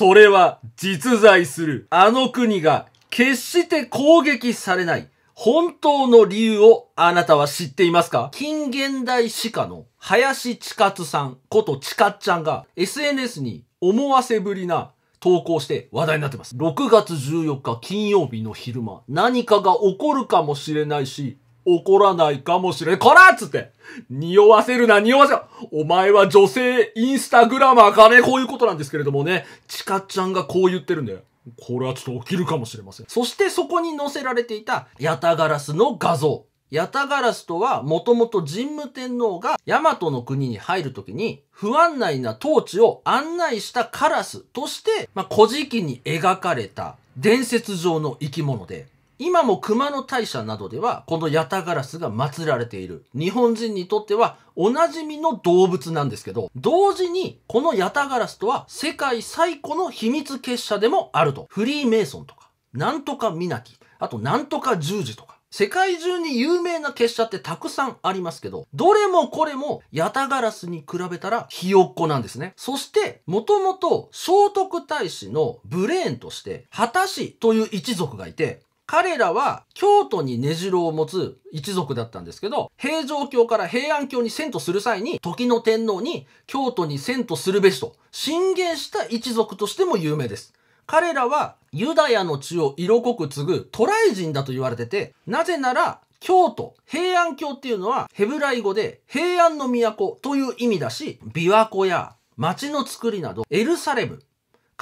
それは実在する。あの国が決して攻撃されない本当の理由をあなたは知っていますか近現代史家の林千勝さんこと千勝ちゃんが SNS に思わせぶりな投稿して話題になってます。6月14日金曜日の昼間、何かが起こるかもしれないし、怒らないかもしれん。こらっつって、匂わせるな、匂わせる。お前は女性インスタグラマーかねこういうことなんですけれどもね、ちかちゃんがこう言ってるんだよ。これはちょっと起きるかもしれません。そしてそこに載せられていた、ヤタガラスの画像。ヤタガラスとは、もともと神武天皇が、ヤマトの国に入るときに、不安内な統治を案内したカラスとして、まあ、古事記に描かれた伝説上の生き物で、今も熊野大社などではこのヤタガラスが祀られている。日本人にとってはおなじみの動物なんですけど、同時にこのヤタガラスとは世界最古の秘密結社でもあると。フリーメイソンとか、なんとかみなき、あとなんとか十字とか。世界中に有名な結社ってたくさんありますけど、どれもこれも、ヤタガラスに比べたらひよっこなんですね。そして、もともと聖徳太子のブレーンとして、果たしという一族がいて、彼らは京都に根城を持つ一族だったんですけど、平城京から平安京に遷都する際に、時の天皇に京都に遷都するべしと進言した一族としても有名です。彼らはユダヤの地を色濃く継ぐ渡来人だと言われてて、なぜなら京都、平安京っていうのはヘブライ語で平安の都という意味だし、琵琶湖や町の作りなどエルサレム、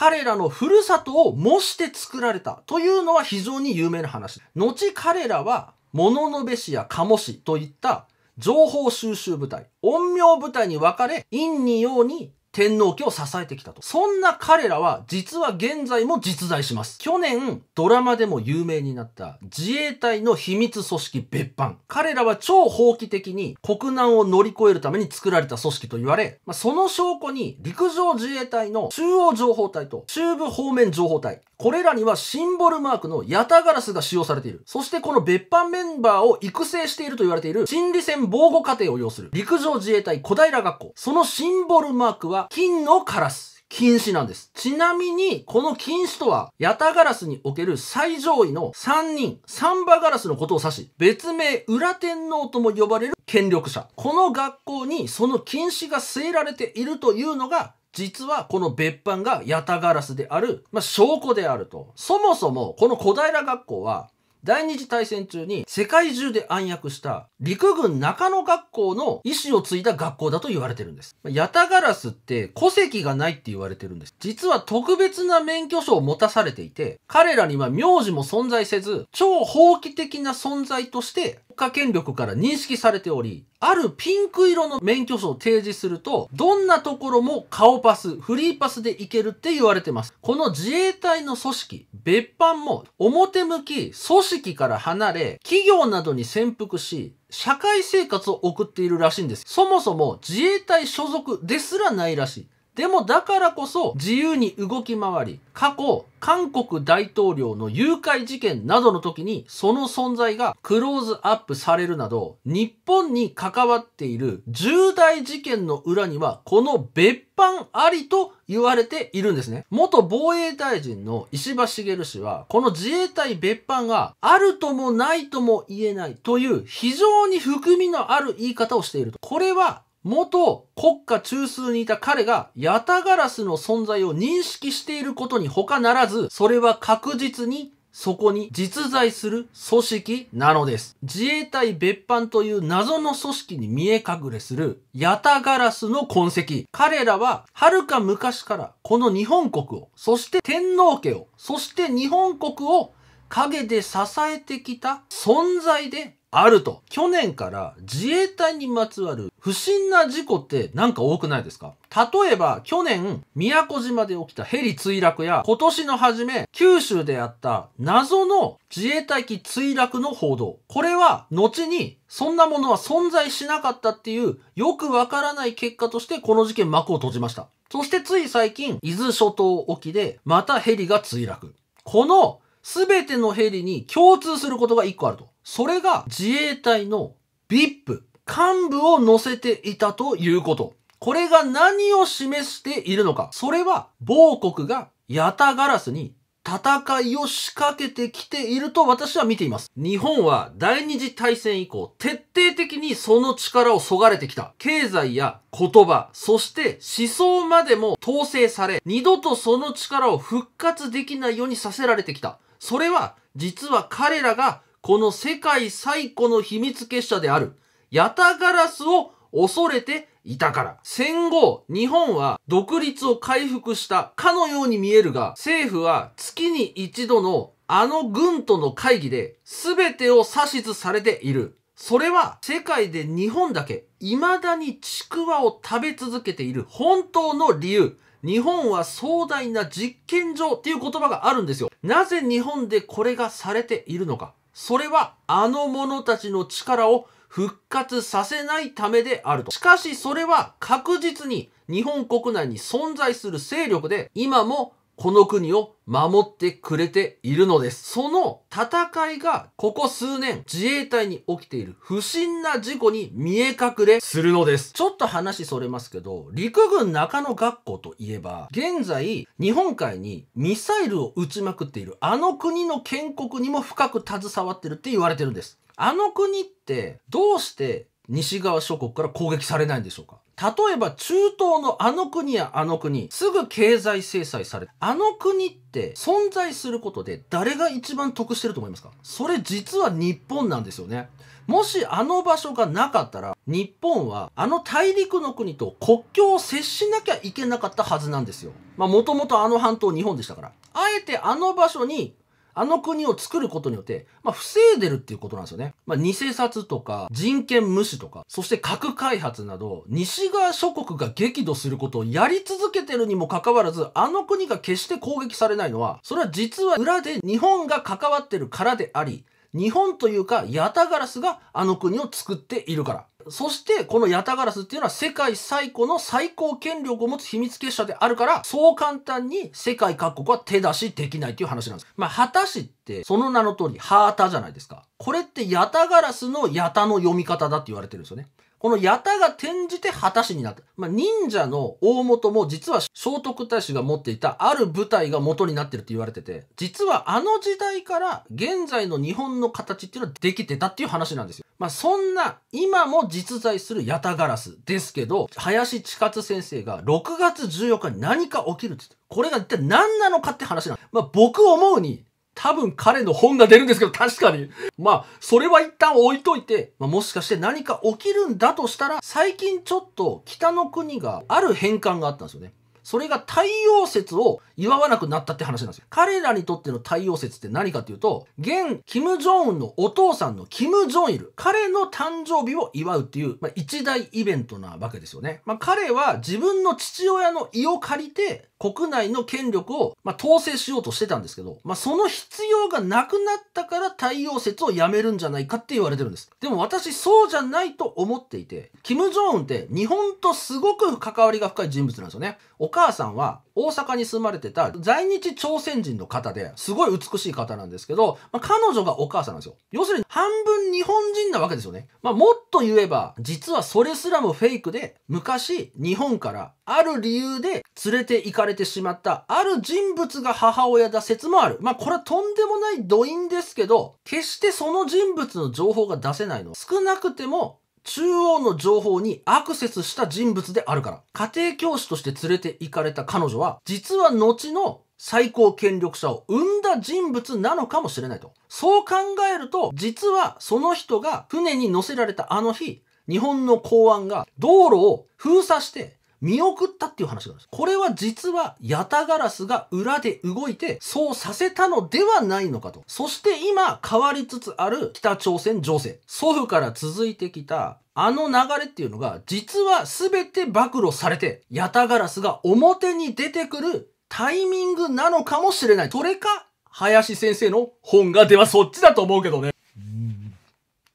彼らのふるさとを模して作られたというのは非常に有名な話。後彼らは、物のべしや鴨市といった情報収集部隊、陰陽部隊に分かれ、陰に陽に天皇家を支えてきたと。そんな彼らは実は現在も実在します。去年ドラマでも有名になった自衛隊の秘密組織別班。彼らは超法規的に国難を乗り越えるために作られた組織と言われ、まあ、その証拠に陸上自衛隊の中央情報隊と中部方面情報隊。これらにはシンボルマークのヤタガラスが使用されている。そしてこの別班メンバーを育成していると言われている心理戦防護過程を要する陸上自衛隊小平学校。そのシンボルマークはは金のカラス。禁止なんです。ちなみに、この禁止とは、ヤタガラスにおける最上位の3人、サンバガラスのことを指し、別名、裏天皇とも呼ばれる権力者。この学校にその禁止が据えられているというのが、実はこの別班がヤタガラスである、まあ、証拠であると。そもそも、この小平学校は、第二次大戦中に世界中で暗躍した陸軍中野学校の意思を継いだ学校だと言われてるんです。ヤタガラスって戸籍がないって言われてるんです。実は特別な免許証を持たされていて、彼らには名字も存在せず、超法規的な存在として国家権力から認識されており、あるピンク色の免許証を提示すると、どんなところも顔パス、フリーパスでいけるって言われてます。この自衛隊の組織、別班も表向き組織から離れ、企業などに潜伏し、社会生活を送っているらしいんです。そもそも自衛隊所属ですらないらしい。でもだからこそ自由に動き回り、過去、韓国大統領の誘拐事件などの時にその存在がクローズアップされるなど、日本に関わっている重大事件の裏にはこの別班ありと言われているんですね。元防衛大臣の石破茂氏は、この自衛隊別班があるともないとも言えないという非常に含みのある言い方をしていると。これは元国家中枢にいた彼が、ヤタガラスの存在を認識していることに他ならず、それは確実にそこに実在する組織なのです。自衛隊別班という謎の組織に見え隠れするヤタガラスの痕跡。彼らは遥か昔からこの日本国を、そして天皇家を、そして日本国を影で支えてきた存在であると。去年から自衛隊にまつわる不審な事故ってなんか多くないですか例えば去年、宮古島で起きたヘリ墜落や今年の初め、九州であった謎の自衛隊機墜落の報道。これは後にそんなものは存在しなかったっていうよくわからない結果としてこの事件幕を閉じました。そしてつい最近、伊豆諸島沖でまたヘリが墜落。この全てのヘリに共通することが一個あると。それが自衛隊の VIP、幹部を乗せていたということ。これが何を示しているのか。それは、某国がヤタガラスに戦いを仕掛けてきていると私は見ています。日本は第二次大戦以降、徹底的にその力をそがれてきた。経済や言葉、そして思想までも統制され、二度とその力を復活できないようにさせられてきた。それは、実は彼らがこの世界最古の秘密結社である、ヤタガラスを恐れていたから。戦後、日本は独立を回復したかのように見えるが、政府は月に一度のあの軍との会議で全てを指図されている。それは世界で日本だけ未だにちくわを食べ続けている本当の理由。日本は壮大な実験場っていう言葉があるんですよ。なぜ日本でこれがされているのか。それはあの者たちの力を復活させないためであると。しかしそれは確実に日本国内に存在する勢力で今もこの国を守ってくれているのです。その戦いが、ここ数年、自衛隊に起きている不審な事故に見え隠れするのです。ちょっと話それますけど、陸軍中野学校といえば、現在、日本海にミサイルを撃ちまくっている、あの国の建国にも深く携わってるって言われてるんです。あの国って、どうして西側諸国から攻撃されないんでしょうか例えば中東のあの国やあの国、すぐ経済制裁されあの国って存在することで誰が一番得してると思いますかそれ実は日本なんですよね。もしあの場所がなかったら、日本はあの大陸の国と国境を接しなきゃいけなかったはずなんですよ。まあもともとあの半島日本でしたから。あえてあの場所にあの国を作ることによって、まあ、防いでるっていうことなんですよね。まあ、偽札とか、人権無視とか、そして核開発など、西側諸国が激怒することをやり続けてるにもかかわらず、あの国が決して攻撃されないのは、それは実は裏で日本が関わってるからであり、日本というか、ヤタガラスがあの国を作っているから。そしてこのヤタガラスっていうのは世界最古の最高権力を持つ秘密結社であるからそう簡単に世界各国は手出しできないっていう話なんです。まあ果たしってその名の通りハータじゃないですか。これってヤタガラスのヤタの読み方だって言われてるんですよね。この八タが転じて果たしになった。まあ、忍者の大元も実は聖徳太子が持っていたある部隊が元になってるって言われてて、実はあの時代から現在の日本の形っていうのはできてたっていう話なんですよ。まあ、そんな今も実在する八タガラスですけど、林千勝先生が6月14日に何か起きるって言って、これが一体何なのかって話なの。まあ、僕思うに、多分彼の本が出るんですけど、確かに。まあ、それは一旦置いといて、まあ、もしかして何か起きるんだとしたら、最近ちょっと北の国がある変換があったんですよね。それが太陽節を祝わなくなったって話なんですよ。彼らにとっての太陽節って何かっていうと、現、キム・ジョンウンのお父さんのキム・ジョンイル、彼の誕生日を祝うっていう、まあ、一大イベントなわけですよね。まあ、彼は自分の父親の胃を借りて、国内の権力を、まあ、統制しようとしてたんですけど、まあ、その必要がなくなったから太陽節をやめるんじゃないかって言われてるんです。でも私そうじゃないと思っていて、キム・ジョンウンって日本とすごく関わりが深い人物なんですよね。お母さんは大阪に住まれてた在日朝鮮人の方ですごい美しい方なんですけど、まあ、彼女がお母さんなんですよ。要するに半分日本人なわけですよね。まあ、もっと言えば、実はそれすらもフェイクで、昔日本からある理由で連れて行かれてしまったある人物が母親だ説もある。まあ、これはとんでもない土因ですけど、決してその人物の情報が出せないの。少なくても中央の情報にアクセスした人物であるから。家庭教師として連れて行かれた彼女は、実は後の最高権力者を生んだ人物なのかもしれないと。そう考えると、実はその人が船に乗せられたあの日、日本の公安が道路を封鎖して見送ったっていう話があるんです。これは実は、ヤタガラスが裏で動いて、そうさせたのではないのかと。そして今、変わりつつある北朝鮮情勢。祖父から続いてきた、あの流れっていうのが、実は全て暴露されて、ヤタガラスが表に出てくるタイミングなのかもしれない。それか、林先生の本がではそっちだと思うけどね。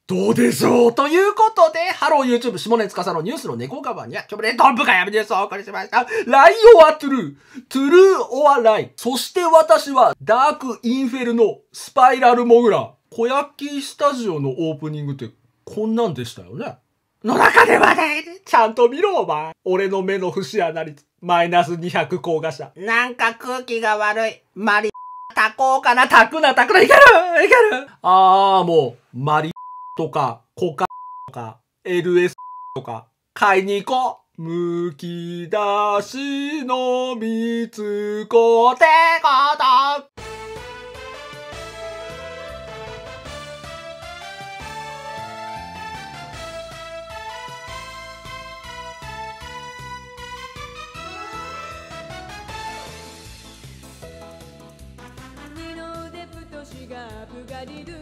どうでしょうということで、ハロー YouTube 下根司のニュースの猫カバーには、今日でトンプがやめースをお送りしました。ライオはトゥルー、トゥルーオアライ。そして私は、ダークインフェルのスパイラルモグラ。小焼スタジオのオープニングってこんなんでしたよね。の中ではね、ちゃんと見ろお前。俺の目の節穴率、マイナス200高画者。なんか空気が悪い。マリ、炊こうかな、炊くな、炊くな、いけるいけるあー、もう、マリ、とか、コカとか、LS とか、買いに行こうむき出しのみつこてこと「ブガリル」